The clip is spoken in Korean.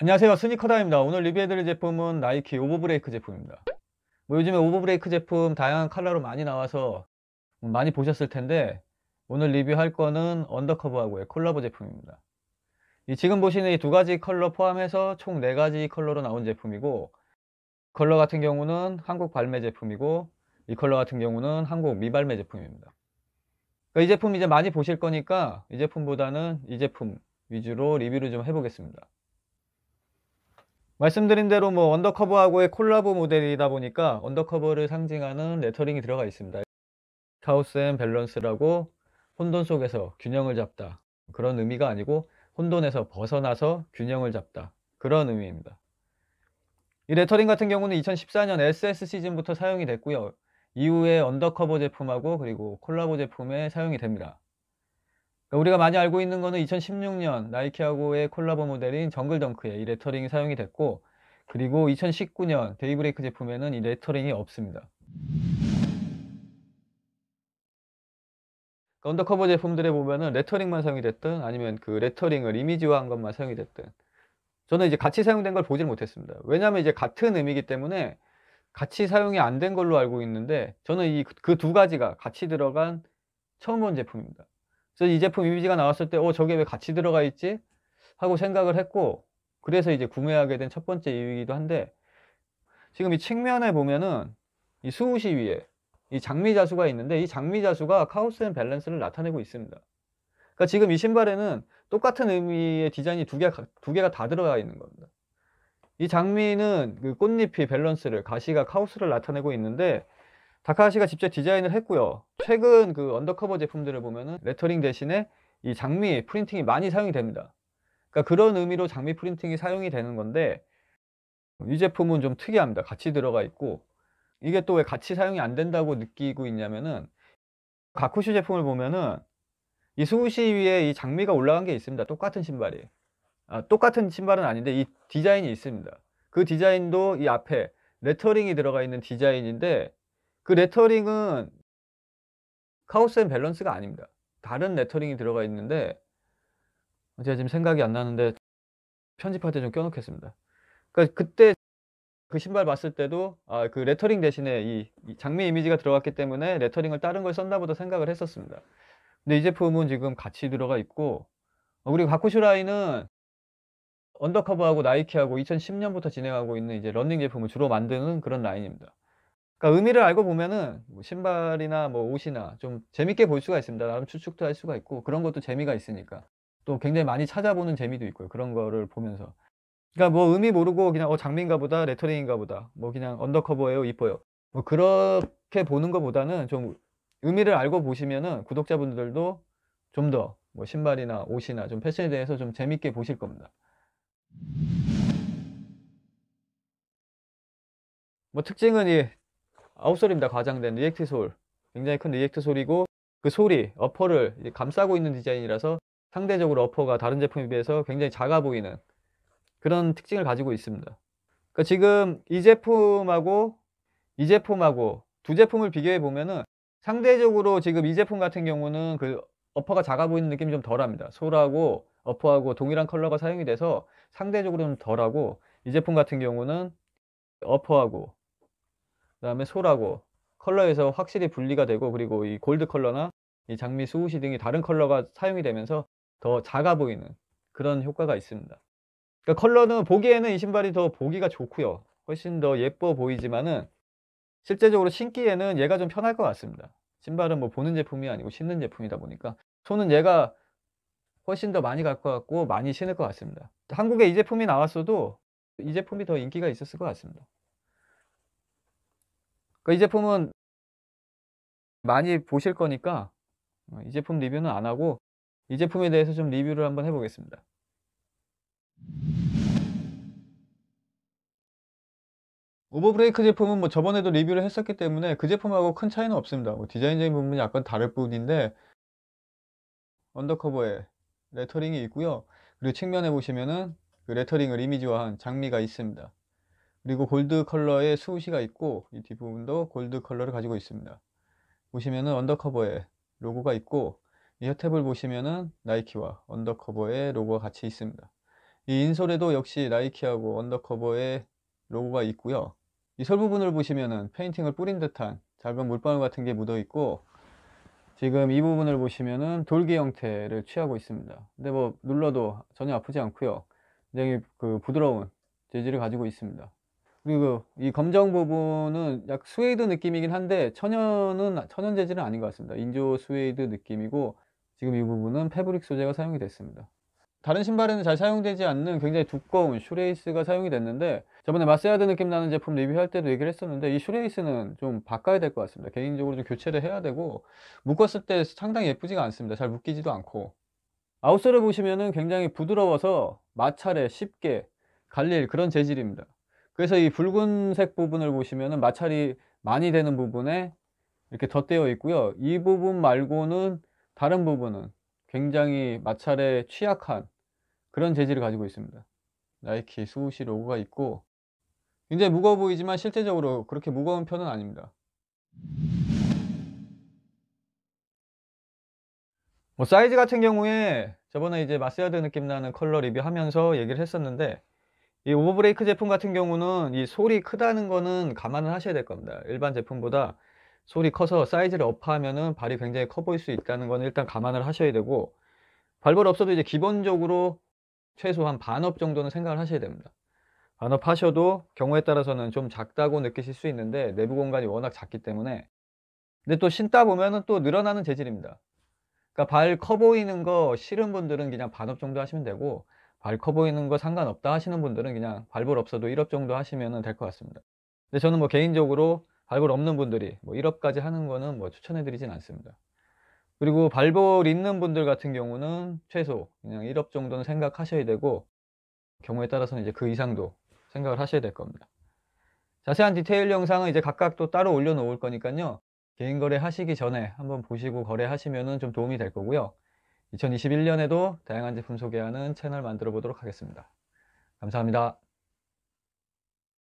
안녕하세요 스니커다입니다 오늘 리뷰해드릴 제품은 나이키 오버브레이크 제품입니다 뭐 요즘에 오버브레이크 제품 다양한 컬러로 많이 나와서 많이 보셨을 텐데 오늘 리뷰할 거는 언더커버하고의 콜라보 제품입니다 이 지금 보시는 이 두 가지 컬러 포함해서 총 네 가지 컬러로 나온 제품이고 컬러 같은 경우는 한국 발매 제품이고 이 컬러 같은 경우는 한국 미발매 제품입니다 그러니까 이 제품 이제 많이 보실 거니까 이 제품보다는 이 제품 위주로 리뷰를 좀 해보겠습니다 말씀드린 대로 뭐 언더커버하고의 콜라보 모델이다 보니까 언더커버를 상징하는 레터링이 들어가 있습니다. 카오스 앤 밸런스라고 혼돈 속에서 균형을 잡다 그런 의미가 아니고 혼돈에서 벗어나서 균형을 잡다 그런 의미입니다. 이 레터링 같은 경우는 2014년 SS 시즌부터 사용이 됐고요. 이후에 언더커버 제품하고 그리고 콜라보 제품에 사용이 됩니다. 그러니까 우리가 많이 알고 있는 거는 2016년 나이키하고의 콜라보 모델인 정글덩크에 이 레터링이 사용이 됐고 그리고 2019년 데이브레이크 제품에는 이 레터링이 없습니다. 그 언더커버 제품들에 보면은 레터링만 사용이 됐든 아니면 그 레터링을 이미지화한 것만 사용이 됐든 저는 이제 같이 사용된 걸 보질 못했습니다. 왜냐하면 이제 같은 의미이기 때문에 같이 사용이 안 된 걸로 알고 있는데 저는 이 그 두 가지가 같이 들어간 처음 본 제품입니다. 그래서 이 제품 이미지가 나왔을 때, 어, 저게 왜 같이 들어가 있지? 하고 생각을 했고, 그래서 이제 구매하게 된 첫 번째 이유이기도 한데, 지금 이 측면에 보면은 이 수우시 위에 이 장미 자수가 있는데, 이 장미 자수가 카오스앤 밸런스를 나타내고 있습니다. 그러니까 지금 이 신발에는 똑같은 의미의 디자인이 두 개가, 두 개가 다 들어가 있는 겁니다. 이 장미는 그 꽃잎이 밸런스를, 가시가 카오스를 나타내고 있는데, 다카하시가 직접 디자인을 했고요 최근 그 언더커버 제품들을 보면은 레터링 대신에 이 장미 프린팅이 많이 사용이 됩니다 그러니까 그런 의미로 장미 프린팅이 사용이 되는 건데 이 제품은 좀 특이합니다 같이 들어가 있고 이게 또 왜 같이 사용이 안 된다고 느끼고 있냐면은 가쿠슈 제품을 보면은 이 스우시 위에 이 장미가 올라간 게 있습니다 똑같은 신발이 아, 똑같은 신발은 아닌데 이 디자인이 있습니다 그 디자인도 이 앞에 레터링이 들어가 있는 디자인인데 그 레터링은 카오스 앤 밸런스가 아닙니다. 다른 레터링이 들어가 있는데 제가 지금 생각이 안 나는데 편집할 때 좀 껴놓겠습니다. 그러니까 그때 그 신발 봤을 때도 아, 그 레터링 대신에 이, 장미 이미지가 들어갔기 때문에 레터링을 다른 걸 썼나 보다 생각을 했었습니다. 근데 이 제품은 지금 같이 들어가 있고 어, 그리고 가쿠슈라인은 언더커버하고 나이키하고 2010년부터 진행하고 있는 이제 런닝 제품을 주로 만드는 그런 라인입니다. 그러니까 의미를 알고 보면은 뭐 신발이나 뭐 옷이나 좀 재밌게 볼 수가 있습니다. 나름 추측도 할 수가 있고 그런 것도 재미가 있으니까 또 굉장히 많이 찾아보는 재미도 있고요. 그런 거를 보면서 그러니까 뭐 의미 모르고 그냥 어 장미인가 보다 레터링인가 보다 뭐 그냥 언더커버예요 이뻐요 뭐 그렇게 보는 것보다는 좀 의미를 알고 보시면은 구독자분들도 좀 더 뭐 신발이나 옷이나 좀 패션에 대해서 좀 재밌게 보실 겁니다. 뭐 특징은 이 아웃솔입니다. 과장된 리액트 솔. 굉장히 큰 리액트 솔이고 그 소리, 어퍼를 감싸고 있는 디자인이라서 상대적으로 어퍼가 다른 제품에 비해서 굉장히 작아 보이는 그런 특징을 가지고 있습니다. 그러니까 지금 이 제품하고 이 제품하고 두 제품을 비교해 보면은 상대적으로 지금 이 제품 같은 경우는 그 어퍼가 작아 보이는 느낌이 좀 덜합니다. 솔하고 어퍼하고 동일한 컬러가 사용이 돼서 상대적으로 는 덜하고 이 제품 같은 경우는 어퍼하고 그 다음에 소라고 컬러에서 확실히 분리가 되고 그리고 이 골드 컬러나 이 장미 수우시 등이 다른 컬러가 사용이 되면서 더 작아 보이는 그런 효과가 있습니다 그러니까 컬러는 보기에는 이 신발이 더 보기가 좋고요 훨씬 더 예뻐 보이지만은 실제적으로 신기에는 얘가 좀 편할 것 같습니다 신발은 뭐 보는 제품이 아니고 신는 제품이다 보니까 손은 얘가 훨씬 더 많이 갈 것 같고 많이 신을 것 같습니다 한국에 이 제품이 나왔어도 이 제품이 더 인기가 있었을 것 같습니다 그러니까 이 제품은 많이 보실 거니까 어, 이 제품 리뷰는 안 하고 이 제품에 대해서 좀 리뷰를 한번 해보겠습니다. 오버브레이크 제품은 뭐 저번에도 리뷰를 했었기 때문에 그 제품하고 큰 차이는 없습니다. 뭐 디자인적인 부분이 약간 다를 뿐인데 언더커버에 레터링이 있고요. 그리고 측면에 보시면은 그 레터링을 이미지화한 장미가 있습니다. 그리고 골드 컬러의 수우시가 있고 이 뒷부분도 골드 컬러를 가지고 있습니다 보시면은 언더커버에 로고가 있고 이 혀탭을 보시면은 나이키와 언더커버의 로고가 같이 있습니다 이 인솔에도 역시 나이키하고 언더커버의 로고가 있고요 이 솔 부분을 보시면은 페인팅을 뿌린 듯한 작은 물방울 같은 게 묻어 있고 지금 이 부분을 보시면은 돌기 형태를 취하고 있습니다 근데 뭐 눌러도 전혀 아프지 않고요 굉장히 그 부드러운 재질을 가지고 있습니다 그리고 이 검정 부분은 약 스웨이드 느낌이긴 한데 천연은 천연 재질은 아닌 것 같습니다. 인조 스웨이드 느낌이고 지금 이 부분은 패브릭 소재가 사용이 됐습니다. 다른 신발에는 잘 사용되지 않는 굉장히 두꺼운 슈레이스가 사용이 됐는데 저번에 마세야드 느낌 나는 제품 리뷰할 때도 얘기를 했었는데 이 슈레이스는 좀 바꿔야 될 것 같습니다. 개인적으로 좀 교체를 해야 되고 묶었을 때 상당히 예쁘지가 않습니다. 잘 묶이지도 않고 아웃솔을 보시면은 굉장히 부드러워서 마찰에 쉽게 갈릴 그런 재질입니다. 그래서 이 붉은색 부분을 보시면은 마찰이 많이 되는 부분에 이렇게 덧대어 있고요. 이 부분 말고는 다른 부분은 굉장히 마찰에 취약한 그런 재질을 가지고 있습니다. 나이키 수우시 로고가 있고 굉장히 무거워 보이지만 실제적으로 그렇게 무거운 편은 아닙니다. 뭐 사이즈 같은 경우에 저번에 이제 마세야드 느낌 나는 컬러 리뷰하면서 얘기를 했었는데 이 오버브레이크 제품 같은 경우는 이 소리 크다는 거는 감안을 하셔야 될 겁니다. 일반 제품보다 소리 커서 사이즈를 업하면은 발이 굉장히 커 보일 수 있다는 거는 일단 감안을 하셔야 되고 발볼 없어도 이제 기본적으로 최소한 반업 정도는 생각을 하셔야 됩니다. 반업 하셔도 경우에 따라서는 좀 작다고 느끼실 수 있는데 내부 공간이 워낙 작기 때문에 근데 또 신다 보면은 또 늘어나는 재질입니다. 그러니까 발 커 보이는 거 싫은 분들은 그냥 반업 정도 하시면 되고 발커 보이는 거 상관없다 하시는 분들은 그냥 발볼 없어도 1억 정도 하시면 될 것 같습니다. 근데 저는 뭐 개인적으로 발볼 없는 분들이 뭐1억까지 하는 거는 뭐 추천해드리진 않습니다. 그리고 발볼 있는 분들 같은 경우는 최소 그냥 1억 정도는 생각하셔야 되고 경우에 따라서는 이제 그 이상도 생각을 하셔야 될 겁니다. 자세한 디테일 영상은 이제 각각 또 따로 올려놓을 거니까요. 개인 거래 하시기 전에 한번 보시고 거래하시면 좀 도움이 될 거고요. 2021년에도 다양한 제품 소개하는 채널 만들어 보도록 하겠습니다. 감사합니다.